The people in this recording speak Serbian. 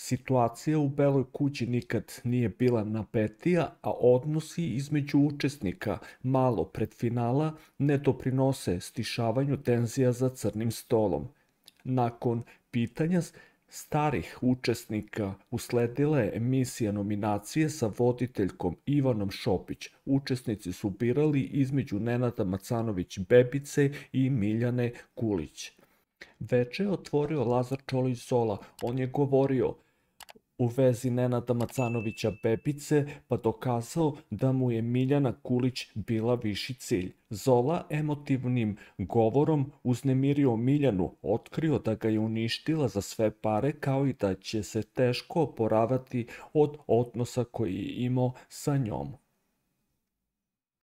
Situacija u Beloj kući nikad nije bila napetija, a odnosi između učesnika malo pred finala ne doprinose stišavanju tenzija za crnim stolom. Nakon pitanja starih učesnika usledila je emisija nominacije sa voditeljkom Ivanom Šopić. Učesnici su birali između Nenada Macanović-Bebice i Miljane Kulić. Veče je otvorio Lazar Čolić Zola. On je govorio – u vezi Nenada Macanovića Bebice, pa dokazao da mu je Miljana Kulić bila viši cilj. Zola emotivnim govorom uznemirio Miljanu, otkrio da ga je uništila za sve pare kao i da će se teško oporavati od odnosa koji je imao sa njom.